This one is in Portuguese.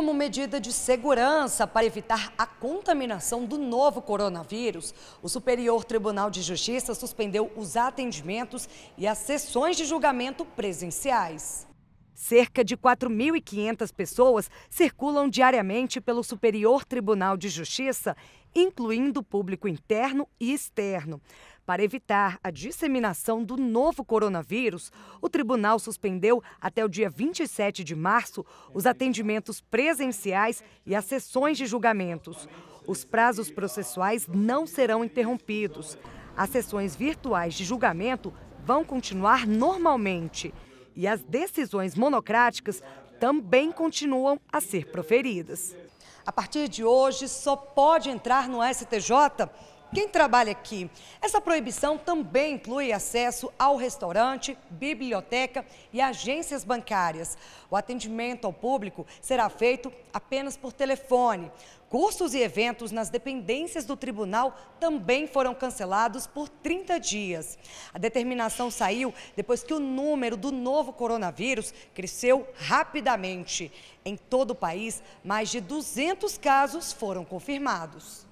como medida de segurança para evitar a contaminação do novo coronavírus, o Superior Tribunal de Justiça suspendeu os atendimentos e as sessões de julgamento presenciais. Cerca de 4.500 pessoas circulam diariamente pelo Superior Tribunal de Justiça, incluindo público interno e externo. Para evitar a disseminação do novo coronavírus, o tribunal suspendeu até o dia 27 de março os atendimentos presenciais e as sessões de julgamentos. Os prazos processuais não serão interrompidos. As sessões virtuais de julgamento vão continuar normalmente e as decisões monocráticas também continuam a ser proferidas. A partir de hoje, só pode entrar no STJ quem trabalha aqui. Essa proibição também inclui acesso ao restaurante, biblioteca e agências bancárias. O atendimento ao público será feito apenas por telefone. Cursos e eventos nas dependências do tribunal também foram cancelados por 30 dias. A determinação saiu depois que o número do novo coronavírus cresceu rapidamente. Em todo o país, mais de 200 casos foram confirmados.